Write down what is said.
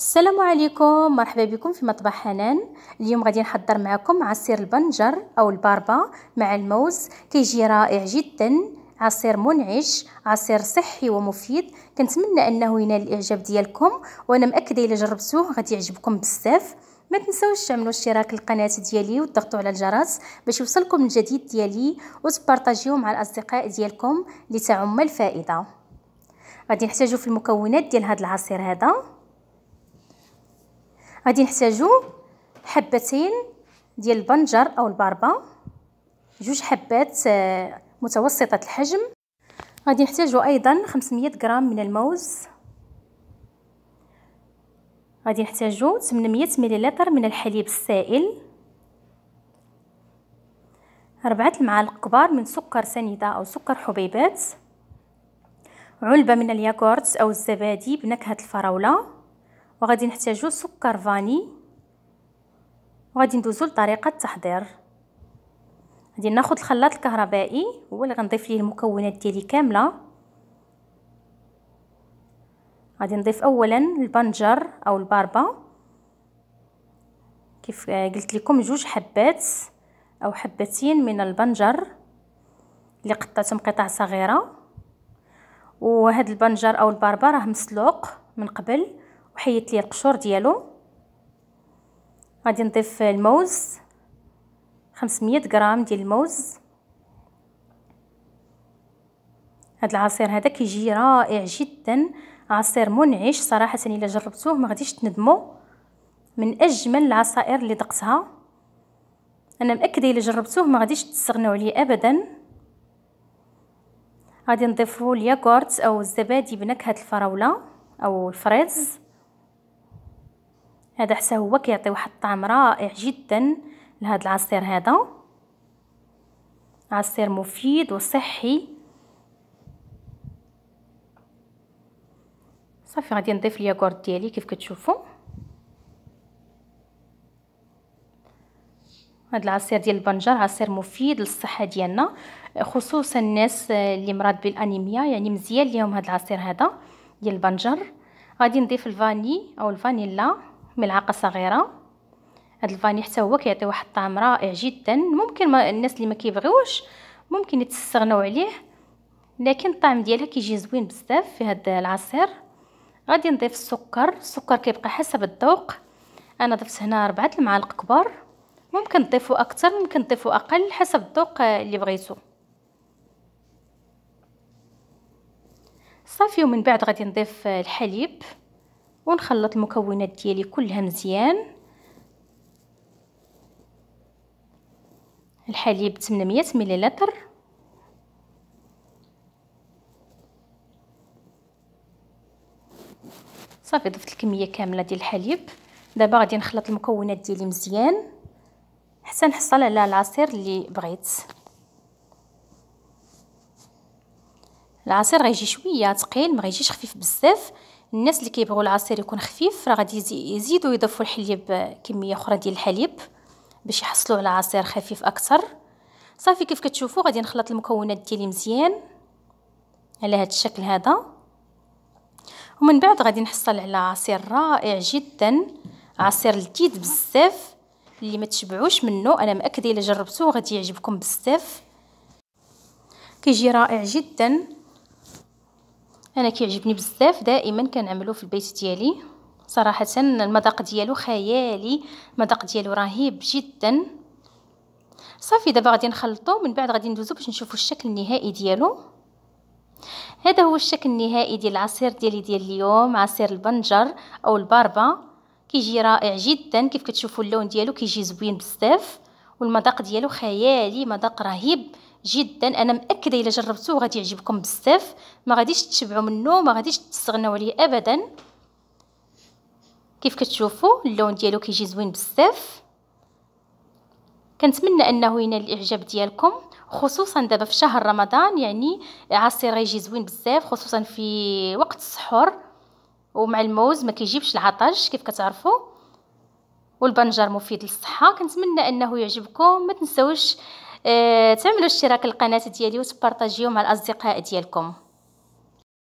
السلام عليكم مرحبا بكم في مطبخ حنان اليوم غادي نحضر معكم عصير البنجر او الباربا مع الموز كيجي رائع جدا عصير منعش عصير صحي ومفيد كنتمنى انه ينال الاعجاب ديالكم وانا مأكده الا جربتوه غادي يعجبكم بزاف ما تنسوش تعملوا اشتراك القناة ديالي وتضغطوا على الجرس باش يوصلكم الجديد ديالي وتبارطاجيوه مع الاصدقاء ديالكم لتعم الفائده غادي نحتاجو في المكونات ديال هذا العصير هذا غادي نحتاجو حبتين ديال البنجر او الباربا جوج حبات آه، متوسطه الحجم غادي نحتاجو ايضا 500 غرام من الموز غادي نحتاجو 800 مليلتر من الحليب السائل أربعة المعالق كبار من سكر سنيدة أو سكر حبيبات علبة من الياغورت أو الزبادي بنكهة الفراولة وغادي نحتاجو سكر فاني وغادي ندوزو لطريقه التحضير غادي ناخذ الخلاط الكهربائي هو اللي غنضيف ليه المكونات ديالي كامله غادي نضيف اولا البنجر او الباربا كيف قلت لكم جوج حبات او حبتين من البنجر اللي قطعتهم قطع صغيره وهاد البنجر او الباربا راه مسلوق من قبل وحيدت لي القشور ديالو غادي نضيف الموز 500 غرام ديال الموز هاد العصير هذا كيجي رائع جدا عصير منعش صراحه الا جربتوه ما غاديش تندموا من اجمل العصائر اللي ذقتها انا مأكده الا جربتوه ما غاديش تستغناو عليه ابدا غادي نضيفو الياغورت او الزبادي بنكهه الفراوله او الفريز هذا حتى هو كيعطي واحد الطعم رائع جدا لهذا العصير هذا عصير مفيد وصحي صافي غادي نضيف الياغورت ديالي كيف كتشوفوا هذا العصير ديال البنجر عصير مفيد للصحه ديالنا خصوصا الناس اللي مرض بالانيميا يعني مزيان ليهم هذا العصير هذا ديال البنجر غادي نضيف الفاني او الفانيلا ملعقه صغيره هاد الفاني حتى هو كيعطي واحد الطعم رائع جدا ممكن ما الناس اللي ما كيبغيوش ممكن يتستغناو عليه لكن الطعم ديالها كيجي زوين بزاف في هاد العصير غادي نضيف السكر السكر كيبقى حسب الذوق انا ضفت هنا ربعة المعالق كبار ممكن تضيفوا اكثر ممكن تضيفوا اقل حسب الذوق اللي بغيتو صافي ومن بعد غادي نضيف الحليب ونخلط المكونات ديالي كلها مزيان الحليب 800 مليلتر صافي ضفت الكميه كامله ديال الحليب دابا غادي نخلط المكونات ديالي مزيان حتى نحصل على العصير اللي بغيت العصير غيجي شويه ثقيل ما غيجيش خفيف بزاف الناس اللي كيبغوا العصير يكون خفيف راه غادي يزيدوا يضيفوا الحليب كميه اخرى ديال الحليب باش يحصلوا على عصير خفيف اكثر صافي كيف كتشوفوا غادي نخلط المكونات ديالي مزيان على هذا الشكل هذا ومن بعد غادي نحصل على عصير رائع جدا عصير لذيذ بزاف اللي ما تشبعوش منه انا مأكده الا جربتوه غادي يعجبكم بزاف كيجي رائع جدا انا كيعجبني بزاف دائما كنعملو في البيت ديالي صراحه المذاق ديالو خيالي المذاق ديالو رهيب جدا صافي دابا غادي نخلطو من بعد غادي ندوزو باش نشوفو الشكل النهائي ديالو هذا هو الشكل النهائي ديال العصير ديالي ديال اليوم عصير البنجر او الباربا كيجي رائع جدا كيف كتشوفوا اللون ديالو كيجي زوين بزاف والمذاق ديالو خيالي مذاق رهيب جدا انا مأكده الا جربتوه غادي يعجبكم بزاف ما غاديش تشبعوا منه ما غاديش تستغناو عليه ابدا كيف كتشوفوا اللون ديالو كيجي زوين بزاف كنتمنى انه ينال الاعجاب ديالكم خصوصا دابا في شهر رمضان يعني عصير يجي زوين بزاف خصوصا في وقت السحور ومع الموز ما كيجيبش العطش كيف كتعرفوا والبنجر مفيد للصحه كنتمنى انه يعجبكم ما تنساوش آه، تعملوا اشتراك القناه ديالي وتبارطاجيو مع الاصدقاء ديالكم